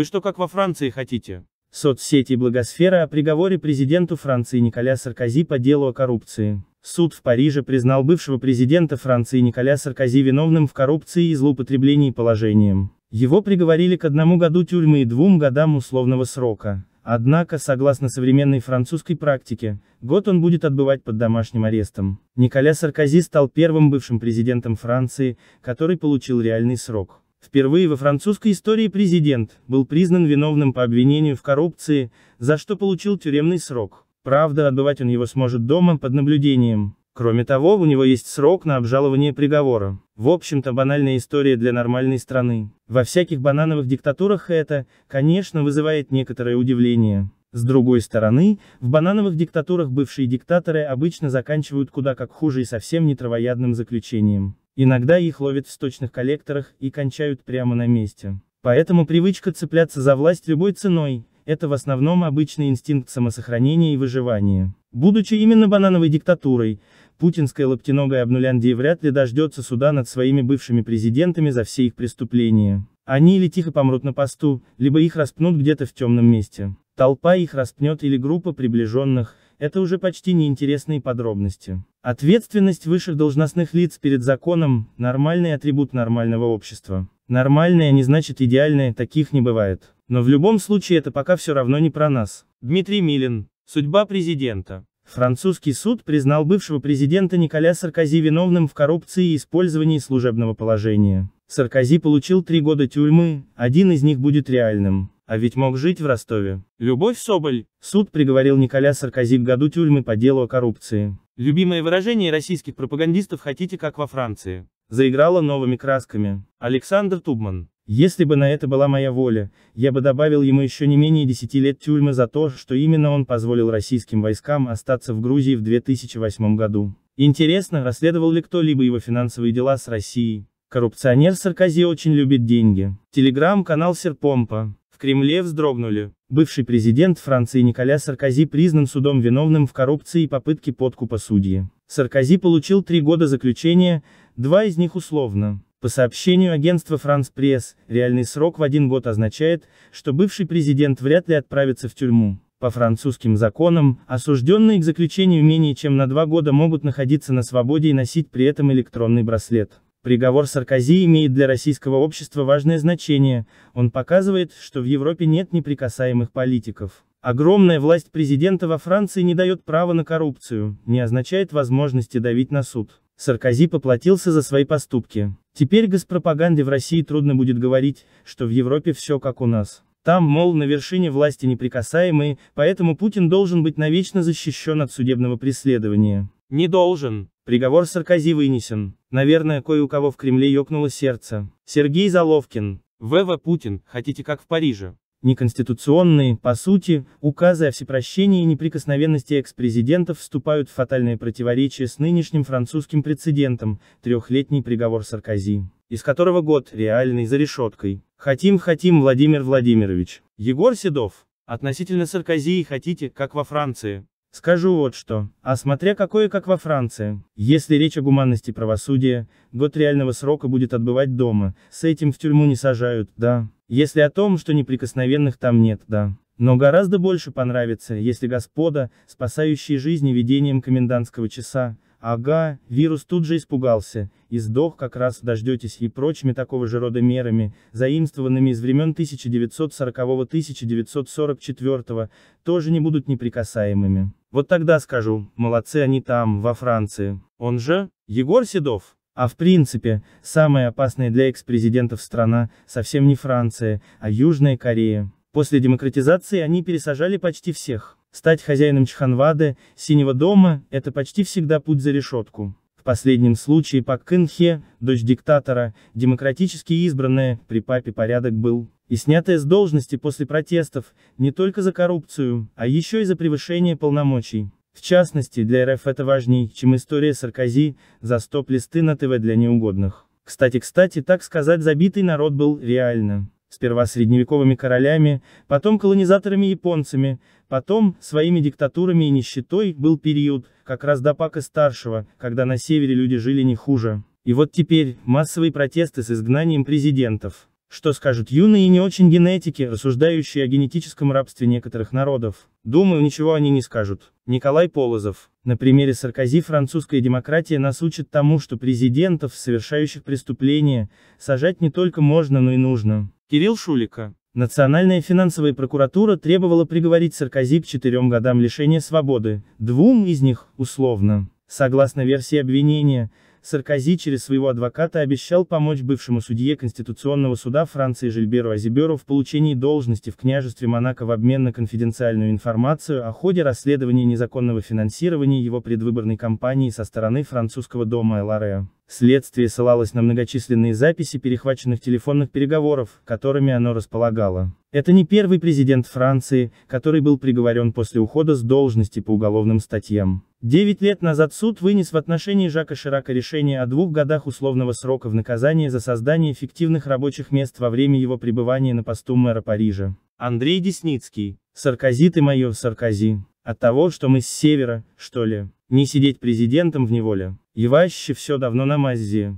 Вы что как во Франции хотите? Соцсети Благосфера о приговоре президенту Франции Николя Саркози по делу о коррупции. Суд в Париже признал бывшего президента Франции Николя Саркози виновным в коррупции и злоупотреблении положением. Его приговорили к одному году тюрьмы и двум годам условного срока. Однако, согласно современной французской практике, год он будет отбывать под домашним арестом. Николя Саркози стал первым бывшим президентом Франции, который получил реальный срок. Впервые во французской истории президент был признан виновным по обвинению в коррупции, за что получил тюремный срок. Правда, отбывать он его сможет дома под наблюдением. Кроме того, у него есть срок на обжалование приговора. В общем-то, банальная история для нормальной страны. Во всяких банановых диктатурах это, конечно, вызывает некоторое удивление. С другой стороны, в банановых диктатурах бывшие диктаторы обычно заканчивают куда как хуже и совсем не травоядным заключением. Иногда их ловят в сточных коллекторах и кончают прямо на месте. Поэтому привычка цепляться за власть любой ценой, это в основном обычный инстинкт самосохранения и выживания. Будучи именно банановой диктатурой, путинская лаптиногая обнуляндия вряд ли дождется суда над своими бывшими президентами за все их преступления. Они или тихо помрут на посту, либо их распнут где-то в темном месте. Толпа их распнет или группа приближенных, это уже почти неинтересные подробности. Ответственность высших должностных лиц перед законом – нормальный атрибут нормального общества. Нормальное не значит идеальное, таких не бывает. Но в любом случае это пока все равно не про нас. Дмитрий Милин. Судьба президента. Французский суд признал бывшего президента Николя Саркози виновным в коррупции и использовании служебного положения. Саркози получил три года тюрьмы, один из них будет реальным. А ведь мог жить в Ростове. Любовь Соболь. Суд приговорил Николя Саркози к году тюрьмы по делу о коррупции. Любимое выражение российских пропагандистов «хотите как во Франции». Заиграло новыми красками. Александр Тубман. Если бы на это была моя воля, я бы добавил ему еще не менее 10 лет тюрьмы за то, что именно он позволил российским войскам остаться в Грузии в 2008 году. Интересно, расследовал ли кто-либо его финансовые дела с Россией. Коррупционер Саркози очень любит деньги. Телеграм-канал Серпомпа. В Кремле вздрогнули. Бывший президент Франции Николя Саркози признан судом виновным в коррупции и попытке подкупа судьи. Саркози получил три года заключения, два из них условно. По сообщению агентства France Press, реальный срок в один год означает, что бывший президент вряд ли отправится в тюрьму. По французским законам, осужденные к заключению менее чем на два года могут находиться на свободе и носить при этом электронный браслет. Приговор Саркози имеет для российского общества важное значение, он показывает, что в Европе нет неприкасаемых политиков. Огромная власть президента во Франции не дает права на коррупцию, не означает возможности давить на суд. Саркози поплатился за свои поступки. Теперь госпропаганде в России трудно будет говорить, что в Европе все как у нас. Там, мол, на вершине власти неприкасаемые, поэтому Путин должен быть навечно защищен от судебного преследования. Не должен. Приговор Саркози вынесен. Наверное, кое у кого в Кремле ёкнуло сердце. Сергей Заловкин. В.В. Путин, хотите как в Париже? Неконституционные, по сути, указы о всепрощении и неприкосновенности экс-президентов вступают в фатальное противоречие с нынешним французским прецедентом, трехлетний приговор Саркози, из которого год реальный за решеткой. Хотим, хотим, Владимир Владимирович. Егор Седов. Относительно Саркози и хотите, как во Франции. Скажу вот что, а смотря какое как во Франции, если речь о гуманности правосудия, год реального срока будет отбывать дома, с этим в тюрьму не сажают, да. Если о том, что неприкосновенных там нет, да. Но гораздо больше понравится, если господа, спасающие жизни ведением комендантского часа, ага, вирус тут же испугался, и сдох как раз дождетесь и прочими такого же рода мерами, заимствованными из времен 1940-1944, тоже не будут неприкасаемыми. Вот тогда скажу, молодцы они там, во Франции. Он же, Егор Седов. А в принципе, самая опасная для экс-президентов страна, совсем не Франция, а Южная Корея. После демократизации они пересажали почти всех. Стать хозяином Чханвады, Синего дома, это почти всегда путь за решетку. В последнем случае Пак Кын Хе, дочь диктатора, демократически избранная, при папе порядок был и снятая с должности после протестов, не только за коррупцию, а еще и за превышение полномочий. В частности, для РФ это важнее, чем история Саркози, за стоп-листы на ТВ для неугодных. Кстати-кстати, так сказать, забитый народ был реально. Сперва средневековыми королями, потом колонизаторами-японцами, потом, своими диктатурами и нищетой, был период, как раз до Пака Старшего, когда на севере люди жили не хуже. И вот теперь, массовые протесты с изгнанием президентов. Что скажут юные и не очень генетики, рассуждающие о генетическом рабстве некоторых народов? Думаю, ничего они не скажут. Николай Полозов. На примере Саркози французская демократия нас учит тому, что президентов, совершающих преступления, сажать не только можно, но и нужно. Кирилл Шулика. Национальная финансовая прокуратура требовала приговорить Саркози к четырем годам лишения свободы, двум из них, условно. Согласно версии обвинения, Саркози через своего адвоката обещал помочь бывшему судье Конституционного суда Франции Жильберу Азиберу в получении должности в княжестве Монако в обмен на конфиденциальную информацию о ходе расследования незаконного финансирования его предвыборной кампании со стороны французского дома ЛРЭ. Следствие ссылалось на многочисленные записи перехваченных телефонных переговоров, которыми оно располагало. Это не первый президент Франции, который был приговорен после ухода с должности по уголовным статьям. Девять лет назад суд вынес в отношении Жака Ширака решение о двух годах условного срока в наказание за создание фиктивных рабочих мест во время его пребывания на посту мэра Парижа. Андрей Десницкий. Саркози ты мое, Саркози. От того, что мы с севера, что ли. Не сидеть президентом в неволе. Еваще все давно на маззе.